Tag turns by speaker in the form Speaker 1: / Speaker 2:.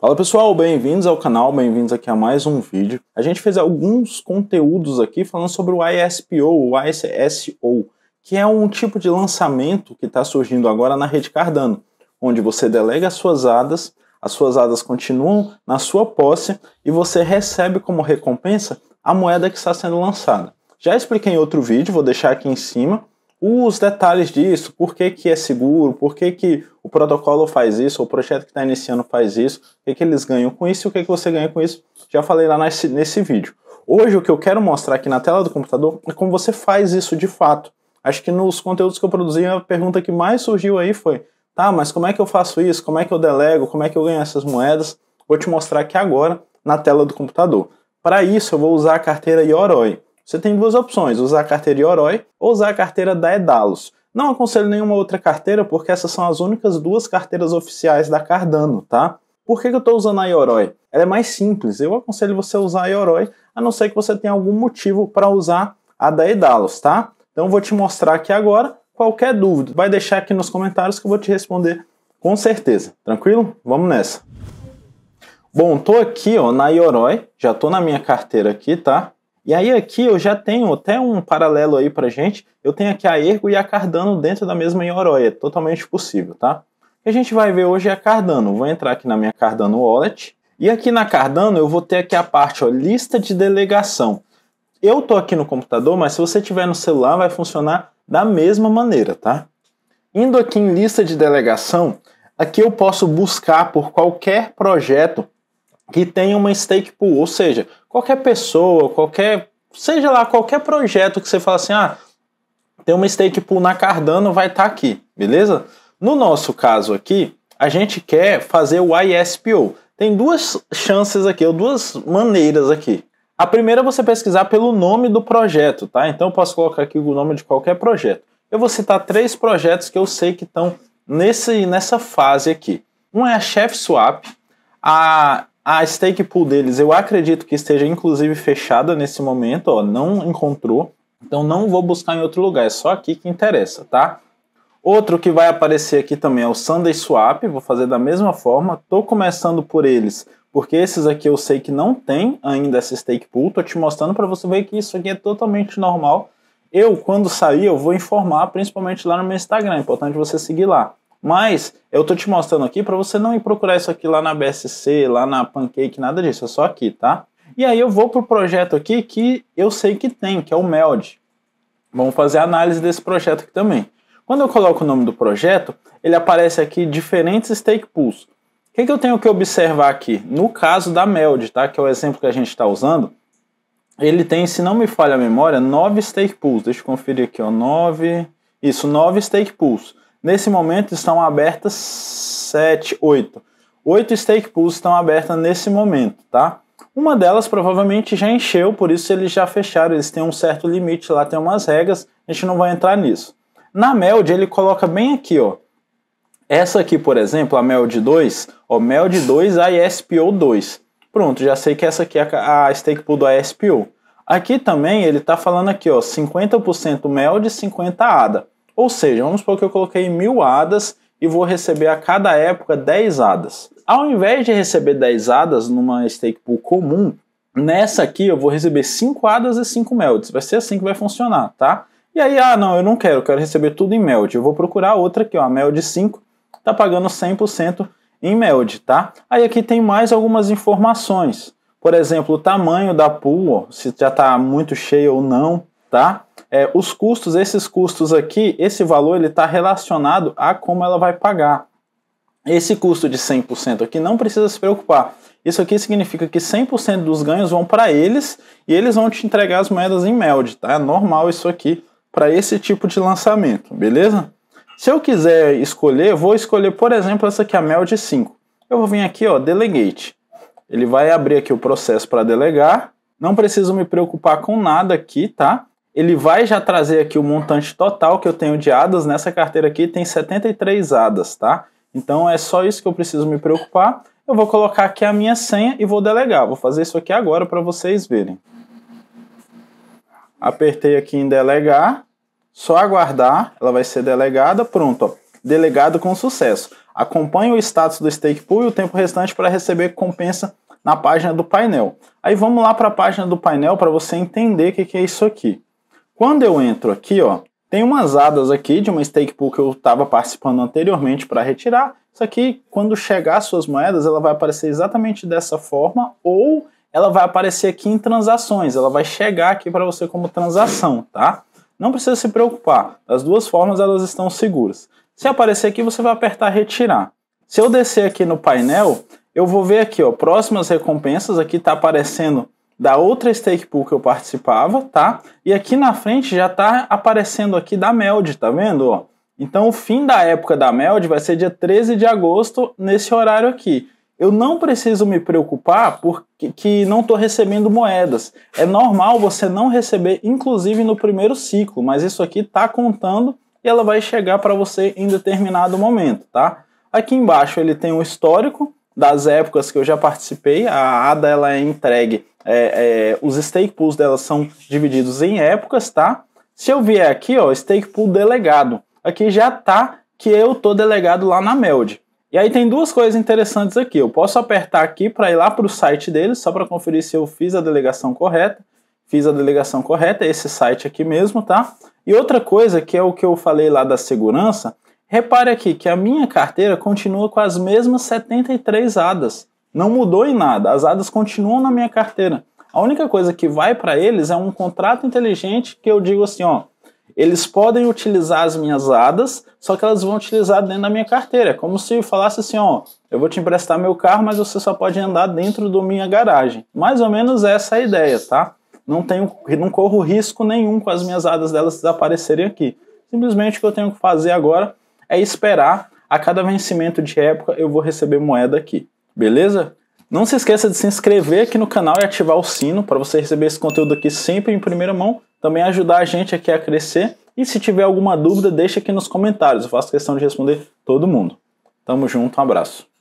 Speaker 1: Fala pessoal, bem-vindos ao canal, bem-vindos aqui a mais um vídeo. A gente fez alguns conteúdos aqui falando sobre o ISPO, o ISSO, que é um tipo de lançamento que está surgindo agora na rede Cardano, onde você delega as suas ADAs, as suas ADAs continuam na sua posse e você recebe como recompensa a moeda que está sendo lançada. Já expliquei em outro vídeo, vou deixar aqui em cima os detalhes disso, por que, que é seguro, por que, que o protocolo faz isso, o projeto que está iniciando faz isso, o que, que eles ganham com isso e o que, que você ganha com isso. Já falei lá nesse, nesse vídeo. Hoje o que eu quero mostrar aqui na tela do computador é como você faz isso de fato. Acho que nos conteúdos que eu produzi, a pergunta que mais surgiu aí foi: tá, mas como é que eu faço isso? Como é que eu delego? Como é que eu ganho essas moedas? Vou te mostrar aqui agora na tela do computador. Para isso, eu vou usar a carteira Yoroi. Você tem duas opções: usar a carteira Yoroi ou usar a carteira da não aconselho nenhuma outra carteira, porque essas são as únicas duas carteiras oficiais da Cardano, tá? Por que, que eu estou usando a Yoroi? Ela é mais simples, eu aconselho você a usar a Yoroi, a não ser que você tenha algum motivo para usar a da Edalos, tá? Então vou te mostrar aqui agora, qualquer dúvida, vai deixar aqui nos comentários que eu vou te responder com certeza, tranquilo? Vamos nessa! Bom, tô aqui ó, na Yoroi, já tô na minha carteira aqui, tá? E aí aqui eu já tenho até um paralelo aí pra gente. Eu tenho aqui a Ergo e a Cardano dentro da mesma Ioroia, totalmente possível, tá? O que a gente vai ver hoje é a Cardano. Vou entrar aqui na minha Cardano Wallet. E aqui na Cardano eu vou ter aqui a parte, ó, lista de delegação. Eu tô aqui no computador, mas se você tiver no celular vai funcionar da mesma maneira, tá? Indo aqui em lista de delegação, aqui eu posso buscar por qualquer projeto que tenha uma stake pool, ou seja, qualquer pessoa, qualquer, seja lá, qualquer projeto que você fala assim, ah, tem uma stake pool na Cardano, vai estar tá aqui, beleza? No nosso caso aqui, a gente quer fazer o ISPO. Tem duas chances aqui, ou duas maneiras aqui. A primeira é você pesquisar pelo nome do projeto, tá? Então eu posso colocar aqui o nome de qualquer projeto. Eu vou citar três projetos que eu sei que estão nesse, nessa fase aqui. Um é a Chef Swap, a a stake pool deles, eu acredito que esteja inclusive fechada nesse momento, ó, não encontrou. Então não vou buscar em outro lugar, é só aqui que interessa, tá? Outro que vai aparecer aqui também é o Sunday Swap, vou fazer da mesma forma. Tô começando por eles, porque esses aqui eu sei que não tem ainda essa stake pool. Tô te mostrando para você ver que isso aqui é totalmente normal. Eu, quando sair, eu vou informar, principalmente lá no meu Instagram. É importante você seguir lá. Mas eu tô te mostrando aqui para você não ir procurar isso aqui lá na BSC, lá na Pancake, nada disso, é só aqui, tá? E aí eu vou pro projeto aqui que eu sei que tem, que é o MELD. Vamos fazer a análise desse projeto aqui também. Quando eu coloco o nome do projeto, ele aparece aqui diferentes stake pools. O que, que eu tenho que observar aqui? No caso da MELD, tá? Que é o exemplo que a gente está usando, ele tem, se não me falha a memória, nove stake pools. Deixa eu conferir aqui, ó, nove. Isso, nove stake pools. Nesse momento estão abertas 7, 8. 8 stake pools estão abertas nesse momento, tá? Uma delas provavelmente já encheu, por isso eles já fecharam, eles têm um certo limite lá, tem umas regras, a gente não vai entrar nisso. Na Meld, ele coloca bem aqui, ó. Essa aqui, por exemplo, a Meld 2, ó, Meld 2 a ISPO 2. Pronto, já sei que essa aqui é a stake pool do ISPO. Aqui também ele está falando aqui, ó, 50% MELD e 50 ADA. Ou seja, vamos supor que eu coloquei mil hadas e vou receber a cada época 10 hadas. Ao invés de receber 10 hadas numa stake pool comum, nessa aqui eu vou receber 5 hadas e 5 melds. Vai ser assim que vai funcionar, tá? E aí, ah, não, eu não quero, eu quero receber tudo em meld. Eu vou procurar outra aqui, ó, a meld 5, tá pagando 100% em meld, tá? Aí aqui tem mais algumas informações. Por exemplo, o tamanho da pool, ó, se já tá muito cheia ou não tá? É, os custos, esses custos aqui, esse valor ele está relacionado a como ela vai pagar. Esse custo de 100% aqui não precisa se preocupar. Isso aqui significa que 100% dos ganhos vão para eles e eles vão te entregar as moedas em meld, tá? É normal isso aqui para esse tipo de lançamento, beleza? Se eu quiser escolher, vou escolher, por exemplo, essa aqui, a meld 5. Eu vou vir aqui, ó, delegate. Ele vai abrir aqui o processo para delegar. Não preciso me preocupar com nada aqui, tá? ele vai já trazer aqui o montante total que eu tenho de ADAS. Nessa carteira aqui tem 73 ADAS, tá? Então é só isso que eu preciso me preocupar. Eu vou colocar aqui a minha senha e vou delegar. Vou fazer isso aqui agora para vocês verem. Apertei aqui em delegar, só aguardar, ela vai ser delegada, pronto, ó. delegado com sucesso. Acompanhe o status do stake pool e o tempo restante para receber compensa na página do painel. Aí vamos lá para a página do painel para você entender o que, que é isso aqui. Quando eu entro aqui, ó, tem umas adas aqui de uma stake pool que eu estava participando anteriormente para retirar. Isso aqui, quando chegar suas moedas, ela vai aparecer exatamente dessa forma ou ela vai aparecer aqui em transações, ela vai chegar aqui para você como transação, tá? Não precisa se preocupar, das duas formas elas estão seguras. Se aparecer aqui, você vai apertar retirar. Se eu descer aqui no painel, eu vou ver aqui, ó, próximas recompensas, aqui está aparecendo da outra stake pool que eu participava, tá? E aqui na frente já tá aparecendo aqui da Meld, tá vendo? Ó? Então o fim da época da Meld vai ser dia 13 de agosto, nesse horário aqui. Eu não preciso me preocupar porque que não estou recebendo moedas. É normal você não receber, inclusive no primeiro ciclo, mas isso aqui está contando e ela vai chegar para você em determinado momento, tá? Aqui embaixo ele tem o histórico, das épocas que eu já participei, a ADA ela é entregue, é, é, os stake pools dela são divididos em épocas, tá? Se eu vier aqui, ó, stake pool delegado, aqui já tá que eu tô delegado lá na Meld. E aí tem duas coisas interessantes aqui. Eu posso apertar aqui para ir lá para o site deles, só para conferir se eu fiz a delegação correta. Fiz a delegação correta, esse site aqui mesmo, tá? E outra coisa que é o que eu falei lá da segurança, Repare aqui que a minha carteira continua com as mesmas 73 ADAs. Não mudou em nada, as ADAs continuam na minha carteira. A única coisa que vai para eles é um contrato inteligente que eu digo assim, ó, eles podem utilizar as minhas ADAs, só que elas vão utilizar dentro da minha carteira. É como se falasse assim, ó, eu vou te emprestar meu carro, mas você só pode andar dentro da minha garagem. Mais ou menos essa é a ideia, tá? Não tenho, não corro risco nenhum com as minhas ADAs delas desaparecerem aqui. Simplesmente o que eu tenho que fazer agora é esperar a cada vencimento de época eu vou receber moeda aqui, beleza? Não se esqueça de se inscrever aqui no canal e ativar o sino para você receber esse conteúdo aqui sempre em primeira mão, também ajudar a gente aqui a crescer. E se tiver alguma dúvida, deixa aqui nos comentários, eu faço questão de responder todo mundo. Tamo junto, um abraço.